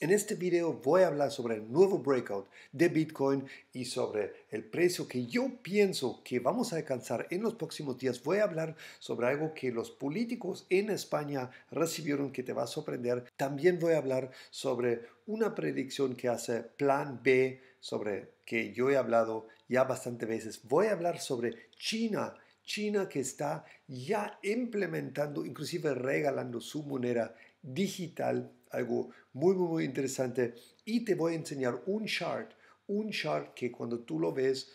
En este video voy a hablar sobre el nuevo breakout de Bitcoin y sobre el precio que yo pienso que vamos a alcanzar en los próximos días. Voy a hablar sobre algo que los políticos en España recibieron que te va a sorprender. También voy a hablar sobre una predicción que hace Plan B sobre que yo he hablado ya bastante veces. Voy a hablar sobre China. China que está ya implementando, inclusive regalando su moneda digital, algo muy, muy, interesante. Y te voy a enseñar un chart, un chart que cuando tú lo ves,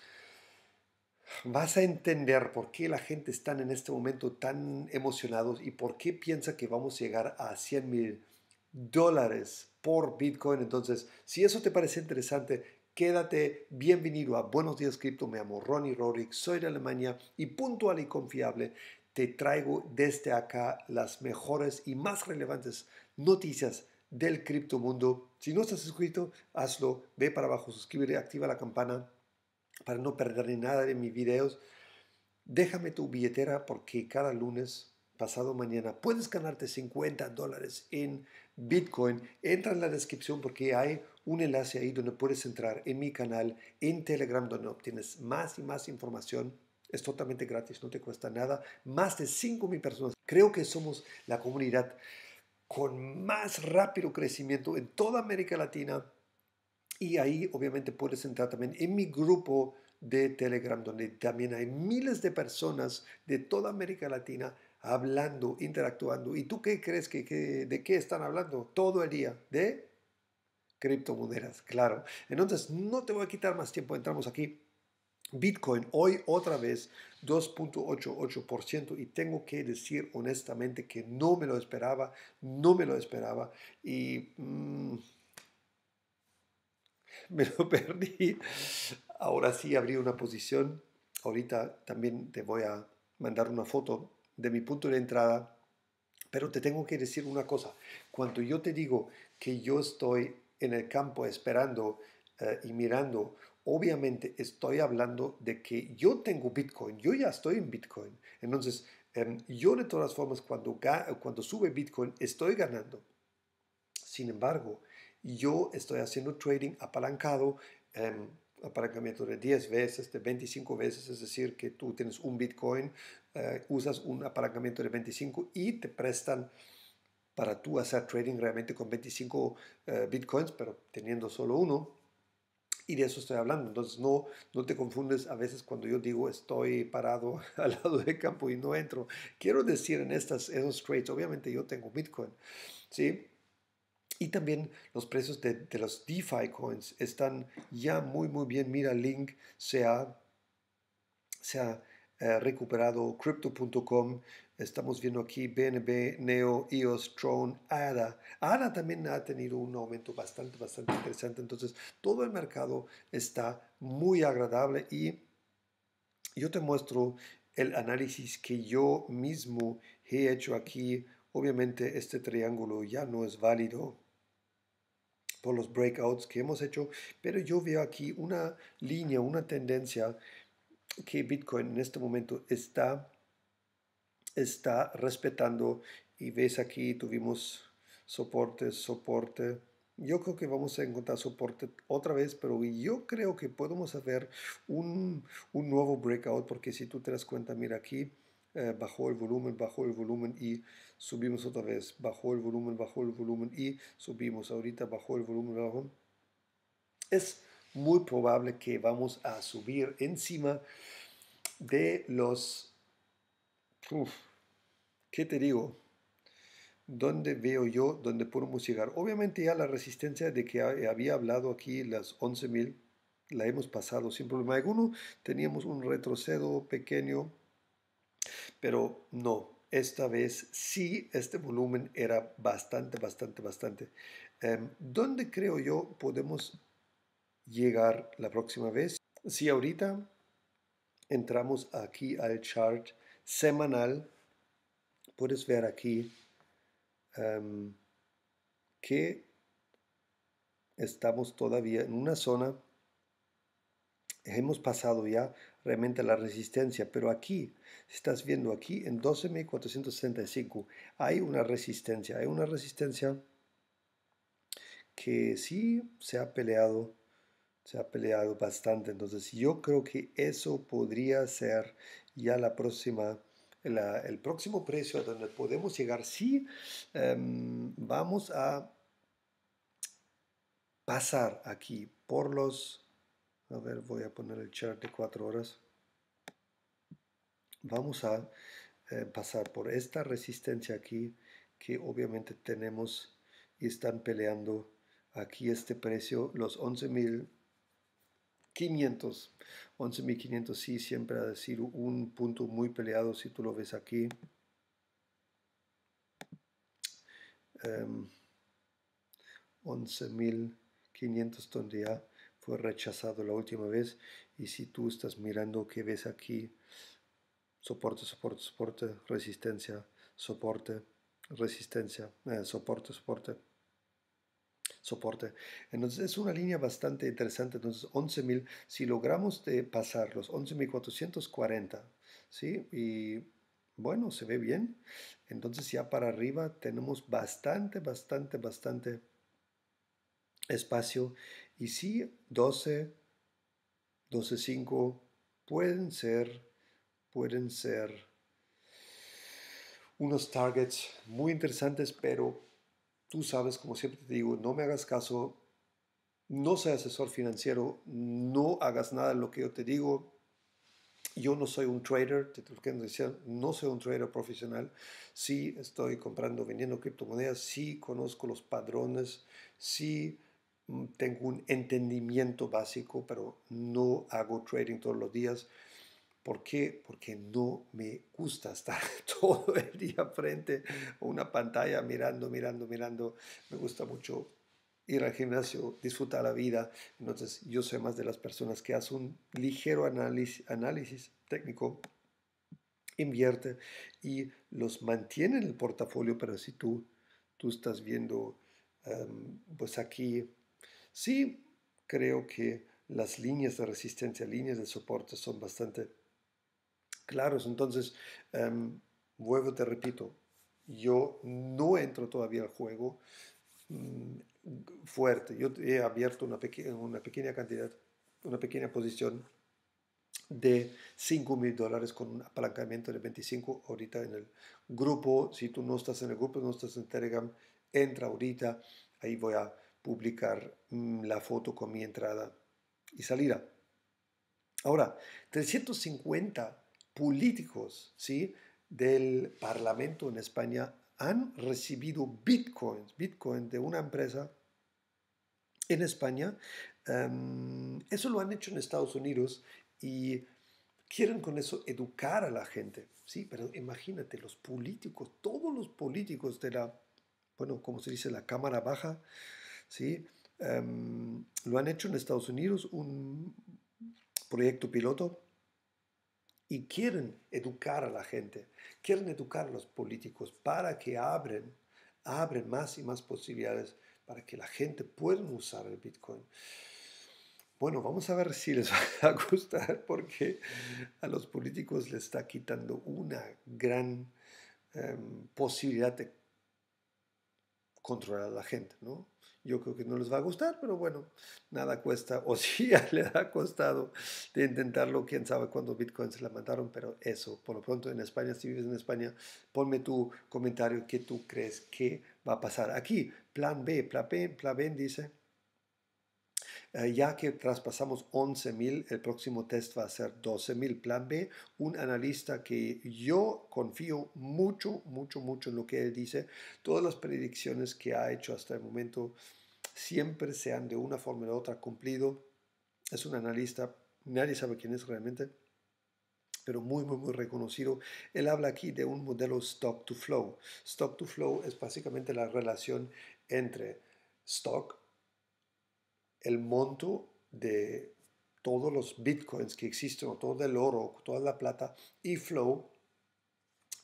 vas a entender por qué la gente está en este momento tan emocionados y por qué piensa que vamos a llegar a 100 mil dólares por Bitcoin. Entonces, si eso te parece interesante, quédate bienvenido a Buenos Días Cripto. Me llamo Ronnie Rorick, soy de Alemania y puntual y confiable te traigo desde acá las mejores y más relevantes noticias del criptomundo. Si no estás suscrito, hazlo, ve para abajo, suscríbete, activa la campana para no perder nada de mis videos. Déjame tu billetera porque cada lunes, pasado mañana, puedes ganarte 50 dólares en Bitcoin. Entra en la descripción porque hay un enlace ahí donde puedes entrar en mi canal en Telegram donde obtienes más y más información es totalmente gratis, no te cuesta nada. Más de mil personas. Creo que somos la comunidad con más rápido crecimiento en toda América Latina. Y ahí obviamente puedes entrar también en mi grupo de Telegram, donde también hay miles de personas de toda América Latina hablando, interactuando. ¿Y tú qué crees que de qué están hablando todo el día? De criptomonedas, claro. Entonces, no te voy a quitar más tiempo, entramos aquí Bitcoin hoy otra vez 2.88% y tengo que decir honestamente que no me lo esperaba, no me lo esperaba y mm, me lo perdí. Ahora sí abrí una posición. Ahorita también te voy a mandar una foto de mi punto de entrada. Pero te tengo que decir una cosa. Cuando yo te digo que yo estoy en el campo esperando eh, y mirando, obviamente estoy hablando de que yo tengo Bitcoin, yo ya estoy en Bitcoin. Entonces, em, yo de todas formas, cuando, cuando sube Bitcoin, estoy ganando. Sin embargo, yo estoy haciendo trading apalancado, em, apalancamiento de 10 veces, de 25 veces, es decir, que tú tienes un Bitcoin, eh, usas un apalancamiento de 25 y te prestan para tú hacer trading realmente con 25 eh, Bitcoins, pero teniendo solo uno. Y de eso estoy hablando. Entonces no, no te confundes a veces cuando yo digo estoy parado al lado del campo y no entro. Quiero decir en estas, esos trades, obviamente yo tengo Bitcoin, ¿sí? Y también los precios de, de los DeFi coins están ya muy, muy bien. Mira, Link se ha, eh, recuperado, Crypto.com Estamos viendo aquí BNB, Neo, EOS, Tron, ADA. ADA también ha tenido un aumento bastante, bastante interesante. Entonces, todo el mercado está muy agradable y yo te muestro el análisis que yo mismo he hecho aquí. Obviamente, este triángulo ya no es válido por los breakouts que hemos hecho, pero yo veo aquí una línea, una tendencia que Bitcoin en este momento está está respetando y ves aquí tuvimos soporte, soporte. Yo creo que vamos a encontrar soporte otra vez, pero yo creo que podemos hacer un, un nuevo breakout, porque si tú te das cuenta, mira aquí, eh, bajó el volumen, bajó el volumen y subimos otra vez, bajó el volumen, bajó el volumen y subimos, ahorita bajó el volumen, bajó. Es muy probable que vamos a subir encima de los Uf, ¿qué te digo? ¿Dónde veo yo dónde podemos llegar? Obviamente ya la resistencia de que eh, había hablado aquí, las 11.000, la hemos pasado sin problema alguno. Teníamos un retrocedo pequeño, pero no, esta vez sí este volumen era bastante, bastante, bastante. Em, ¿Dónde creo yo podemos llegar la próxima vez? Si ahorita entramos aquí al chart semanal. Puedes ver aquí em, que estamos todavía en una zona, hemos pasado ya realmente la resistencia, pero aquí, si estás viendo aquí, en 12.465 hay una resistencia, hay una resistencia que sí se ha peleado, se ha peleado bastante, entonces yo creo que eso podría ser ya la próxima, el próximo precio a donde podemos llegar si sí, em, vamos a pasar aquí por los, a ver, voy a poner el chart de cuatro horas, vamos a eh, pasar por esta resistencia aquí que obviamente tenemos y están peleando aquí este precio, los 11.000 500. 11.500 sí, siempre a decir un punto muy peleado si tú lo ves aquí. 11.500 em, donde ya fue rechazado la última vez. Y si tú estás mirando qué ves aquí, soporte, soporte, soporte, resistencia, soporte, resistencia, eh, soporte, soporte soporte. Entonces es una línea bastante interesante. Entonces 11.000, si logramos de eh, pasar los 11.440, ¿sí? Y bueno, se ve bien. Entonces ya para arriba tenemos bastante, bastante, bastante espacio. Y sí, 12, 12.5 pueden ser, pueden ser unos targets muy interesantes, pero tú sabes, como siempre te digo, no me hagas caso, no seas asesor financiero, no hagas nada de lo que yo te digo. Yo no soy un trader, te que decir, no soy un trader profesional. Sí estoy comprando, vendiendo criptomonedas, sí conozco los padrones, sí mm, tengo un entendimiento básico, pero no hago trading todos los días. ¿Por qué? Porque no me gusta estar todo el día frente a una pantalla mirando, mirando, mirando. Me gusta mucho ir al gimnasio, disfrutar la vida. Entonces yo soy más de las personas que hace un ligero análisis, técnico, invierte y los mantienen en el portafolio, pero si tú, tú estás viendo, em, pues aquí, sí creo que las líneas de resistencia, líneas de soporte son bastante Claro, Entonces, em, vuelvo, te repito, yo no entro todavía al juego mm, fuerte. Yo he abierto una, pequeña cantidad, una pequeña posición de 5 mil dólares con un apalancamiento de 25 ahorita en el grupo. Si tú no estás en el grupo, no estás en Telegram, entra ahorita. Ahí voy a publicar mm, la foto con mi entrada y salida. Ahora, 350 políticos ¿sí? del Parlamento en España han recibido bitcoins, bitcoins de una empresa en España. Em, eso lo han hecho en Estados Unidos y quieren con eso educar a la gente. Sí, pero imagínate, los políticos, todos los políticos de la, bueno, como se dice, la Cámara Baja, ¿sí? Em, lo han hecho en Estados Unidos, un proyecto piloto y quieren educar a la gente, quieren educar a los políticos para que abren, abren más y más posibilidades para que la gente pueda usar el Bitcoin. Bueno, vamos a ver si les va a gustar porque a los políticos les está quitando una gran em, posibilidad de controlar a la gente, ¿no? Yo creo que no les va a gustar, pero bueno, nada cuesta, o si le ha costado de intentarlo, quién sabe cuándo Bitcoin se la mataron, pero eso, por lo pronto en España, si vives en España, ponme tu comentario que tú crees que va a pasar aquí. Plan B, plan B, plan B dice, eh, ya que traspasamos 11.000, el próximo test va a ser 12.000. Plan B, un analista que yo confío mucho, mucho, mucho en lo que él dice. Todas las predicciones que ha hecho hasta el momento siempre se han de una forma u otra cumplido. Es un analista, nadie sabe quién es realmente pero muy, muy, muy reconocido. Él habla aquí de un modelo stock to flow. Stock to flow es básicamente la relación entre stock el monto de todos los bitcoins que existen, o todo el oro, toda la plata y flow,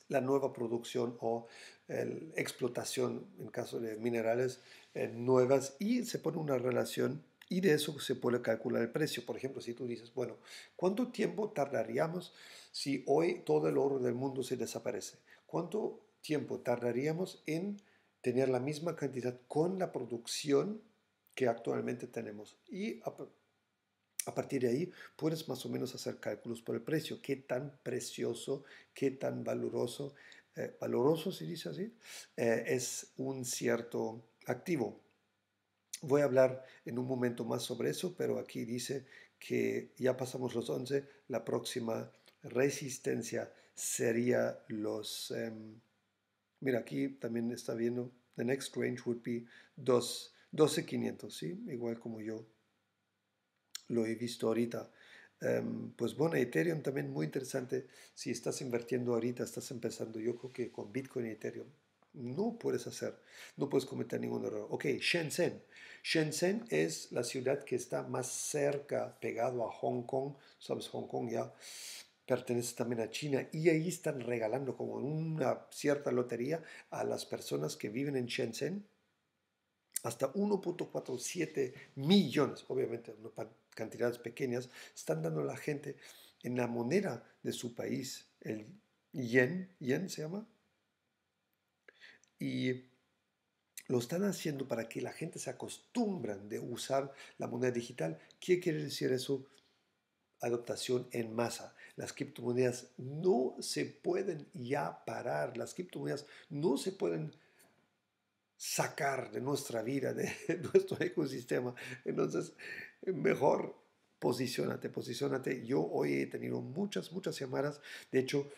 la nueva producción o explotación, en caso de minerales eh, nuevas, y se pone una relación y de eso se puede calcular el precio. Por ejemplo, si tú dices, bueno, ¿cuánto tiempo tardaríamos si hoy todo el oro del mundo se desaparece? ¿Cuánto tiempo tardaríamos en tener la misma cantidad con la producción que actualmente tenemos. Y a, partir de ahí puedes más o menos hacer cálculos por el precio, qué tan precioso, qué tan valoroso, eh, valoroso si dice así, eh, es un cierto activo. Voy a hablar en un momento más sobre eso, pero aquí dice que ya pasamos los 11, la próxima resistencia sería los... Em, mira, aquí también está viendo, the next range would be 2. 12.500, ¿sí? Igual como yo lo he visto ahorita. Em, pues bueno, Ethereum también muy interesante. Si estás invirtiendo ahorita, estás empezando, yo creo que con Bitcoin y Ethereum no puedes hacer, no puedes cometer ningún error. Ok, Shenzhen. Shenzhen es la ciudad que está más cerca, pegado a Hong Kong. Sabes, Hong Kong ya pertenece también a China y ahí están regalando como una cierta lotería a las personas que viven en Shenzhen hasta 1.47 millones, obviamente cantidades pequeñas, están dando a la gente en la moneda de su país, el yen, yen se llama, y lo están haciendo para que la gente se acostumbran de usar la moneda digital. ¿Qué quiere decir eso? adaptación en masa. Las criptomonedas no se pueden ya parar, las criptomonedas no se pueden sacar de nuestra vida, de nuestro ecosistema. Entonces, mejor posicionate, posicionate. Yo hoy he tenido muchas, muchas llamadas. De hecho,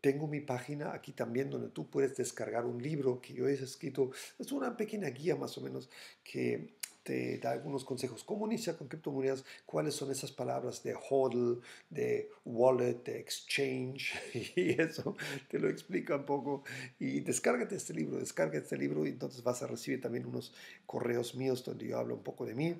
tengo mi página aquí también donde tú puedes descargar un libro que yo he escrito. Es una pequeña guía más o menos que te este, da algunos consejos. ¿Cómo iniciar con criptomonedas? ¿Cuáles son esas palabras de hodl, de wallet, de exchange? Y eso te lo explica un poco. Y descárgate este libro, descárgate este libro y entonces vas a recibir también unos correos míos donde yo hablo un poco de mí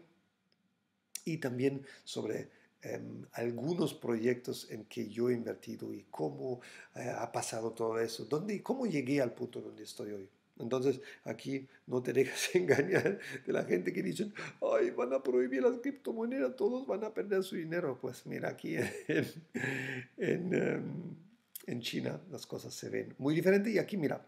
y también sobre em, algunos proyectos en que yo he invertido y cómo eh, ha pasado todo eso, dónde y cómo llegué al punto donde estoy hoy. Entonces, aquí no te dejes engañar de la gente que dice, ay, van a prohibir las criptomonedas, todos van a perder su dinero. Pues mira, aquí en, en, en em, China las cosas se ven muy diferentes. Y aquí, mira,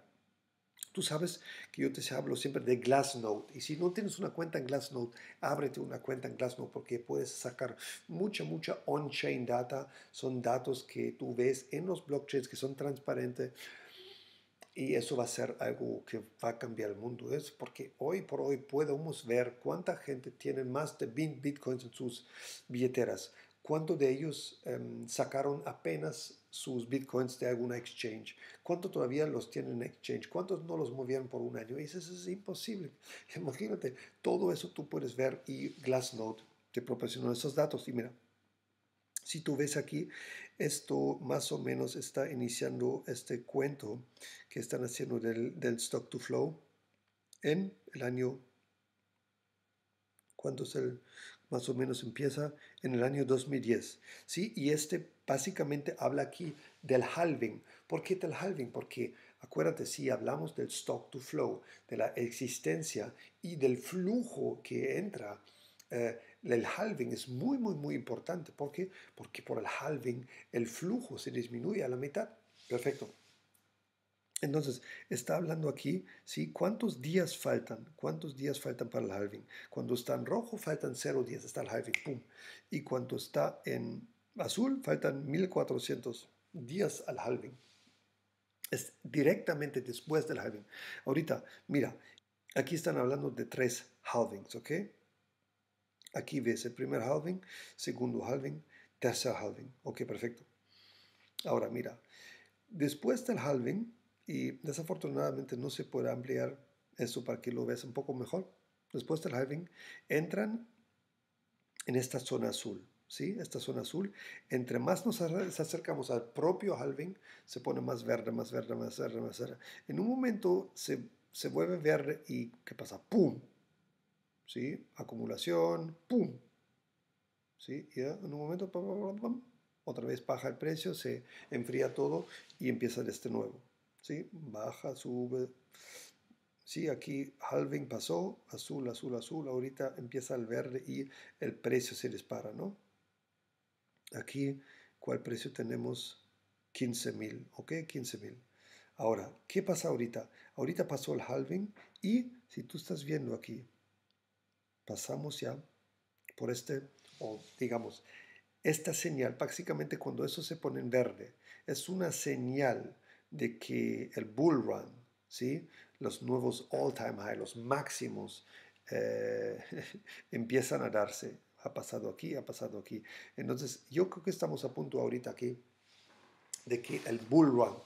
Tú sabes que yo te hablo siempre de Glassnode. Y si no tienes una cuenta en Glassnode, ábrete una cuenta en Glassnode porque puedes sacar mucha, mucha on-chain data. Son datos que tú ves en los blockchains que son transparentes, y eso va a ser algo que va a cambiar el mundo. Es porque hoy por hoy podemos ver cuánta gente tiene más de 20 bitcoins en sus billeteras. ¿Cuántos de ellos em, sacaron apenas sus bitcoins de alguna exchange? ¿Cuántos todavía los tienen en exchange? ¿Cuántos no los movieron por un año? Y eso es imposible. Imagínate, todo eso tú puedes ver y Glassnode te proporcionó esos datos. Y mira, si tú ves aquí, esto más o menos está iniciando este cuento que están haciendo del, stock to flow en el año, ¿cuándo es el? Más o menos empieza en el año 2010. ¿sí? Y este básicamente habla aquí del halving. ¿Por qué del halving? Porque acuérdate, si hablamos del stock to flow, de la existencia y del flujo que entra, eh, el halving es muy, muy, muy importante. ¿Por qué? Porque por el halving el flujo se disminuye a la mitad. Perfecto. Entonces, está hablando aquí, ¿sí? ¿Cuántos días faltan? ¿Cuántos días faltan para el halving? Cuando está en rojo, faltan 0 días, está el halving, Y cuando está en azul, faltan 1400 días al halving. Es directamente después del halving. Ahorita, mira, aquí están hablando de tres halvings, ¿ok? Aquí ves el primer halving, segundo halving, tercer halving. Ok, perfecto. Ahora, mira, después del halving, y desafortunadamente no se puede ampliar eso para que lo veas un poco mejor, después del halving, entran en esta zona azul. ¿sí? Esta zona azul, entre más nos acercamos al propio halving, se pone más verde, más verde, más verde, más verde. En un momento se, se vuelve verde y ¿qué pasa? ¡Pum! ¿sí? acumulación, ¡pum! ¿sí? Y en un momento, otra vez baja el precio, se enfría todo y empieza este nuevo. ¿sí? Baja, sube. Sí, aquí halving pasó, azul, azul, azul, ahorita empieza el verde y el precio se dispara, ¿no? Aquí, ¿cuál precio tenemos? 15.000, ¿ok? 15.000. Ahora, ¿qué pasa ahorita? Ahorita pasó el halving y si tú estás viendo aquí, pasamos ya por este, o digamos, esta señal, prácticamente cuando eso se pone en verde, es una señal de que el bull run, ¿sí? los nuevos all-time highs, los máximos, eh, empiezan a darse. Ha pasado aquí, ha pasado aquí. Entonces, yo creo que estamos a punto ahorita aquí de que el bull run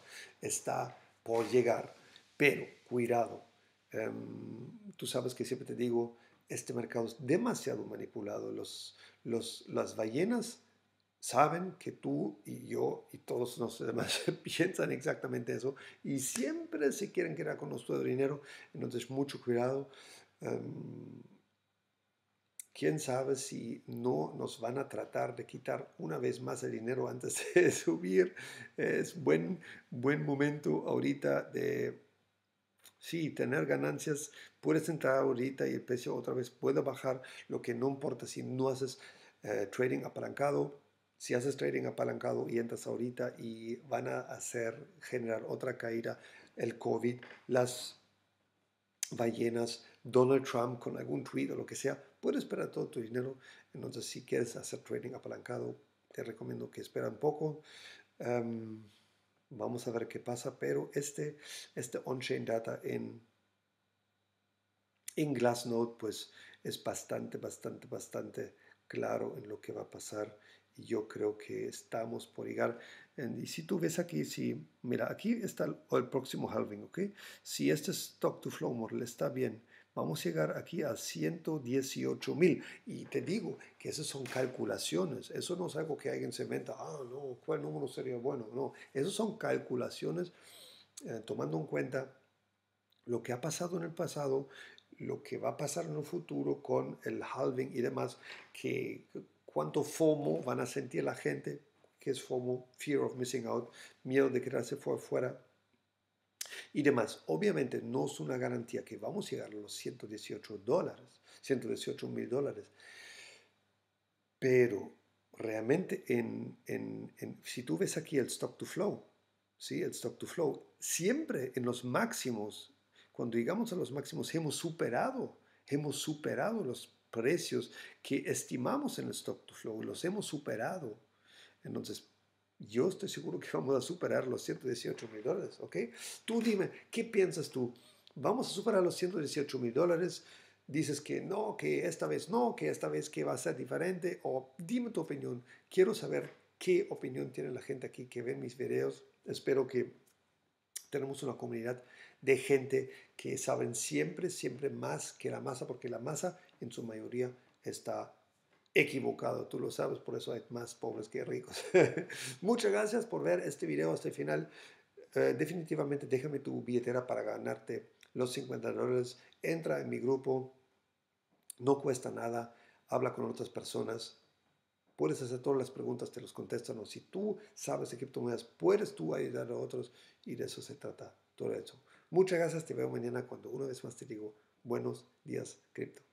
está por llegar. Pero, cuidado. Em, tú sabes que siempre te digo, este mercado es demasiado manipulado. Los, los, las ballenas saben que tú y yo y todos los demás piensan exactamente eso y siempre se quieren quedar con nuestro dinero. Entonces, mucho cuidado. Em, quién sabe si no nos van a tratar de quitar una vez más el dinero antes de subir. Es buen, buen momento ahorita de Sí, tener ganancias, puedes entrar ahorita y el precio otra vez puede bajar, lo que no importa si no haces eh, trading apalancado, si haces trading apalancado y entras ahorita y van a hacer generar otra caída, el COVID, las ballenas, Donald Trump con algún tweet o lo que sea, puedes esperar todo tu dinero. Entonces, si quieres hacer trading apalancado, te recomiendo que esperes un poco. Em, Vamos a ver qué pasa, pero este, este on-chain data en, en Glassnode pues es bastante, bastante, bastante claro en lo que va a pasar y yo creo que estamos por llegar. Y si tú ves aquí, si, mira, aquí está el, próximo halving, ¿ok? Si este stock to flow le está bien, vamos a llegar aquí a 118 mil. Y te digo que esas son calculaciones, eso no es algo que alguien se inventa, ah, no, ¿cuál número sería bueno? No, esas son calculaciones eh, tomando en cuenta lo que ha pasado en el pasado, lo que va a pasar en el futuro con el halving y demás, que cuánto FOMO van a sentir la gente, que es FOMO, Fear of Missing Out, miedo de quedarse fuera y demás. Obviamente no es una garantía que vamos a llegar a los 118 dólares, 118 mil dólares, pero realmente en, en, si tú ves aquí el stock to flow, ¿sí? el stock to flow, siempre en los máximos, cuando llegamos a los máximos, hemos superado, hemos superado los precios que estimamos en el stock to flow, los hemos superado. Entonces, yo estoy seguro que vamos a superar los 118 mil dólares, ¿ok? Tú dime, ¿qué piensas tú? ¿Vamos a superar los 118 mil dólares? Dices que no, que esta vez no, que esta vez que va a ser diferente, o dime tu opinión. Quiero saber qué opinión tiene la gente aquí que ve mis videos. Espero que tenemos una comunidad de gente que saben siempre, siempre más que la masa, porque la masa en su mayoría está equivocado, tú lo sabes, por eso hay más pobres que ricos. Muchas gracias por ver este video hasta el final. Eh, definitivamente déjame tu billetera para ganarte los 50 dólares. Entra en mi grupo, no cuesta nada, habla con otras personas. Puedes hacer todas las preguntas, te los contestan. O si tú sabes de criptomonedas, puedes tú ayudar a otros y de eso se trata todo eso. Muchas gracias, te veo mañana cuando una vez más te digo buenos días cripto.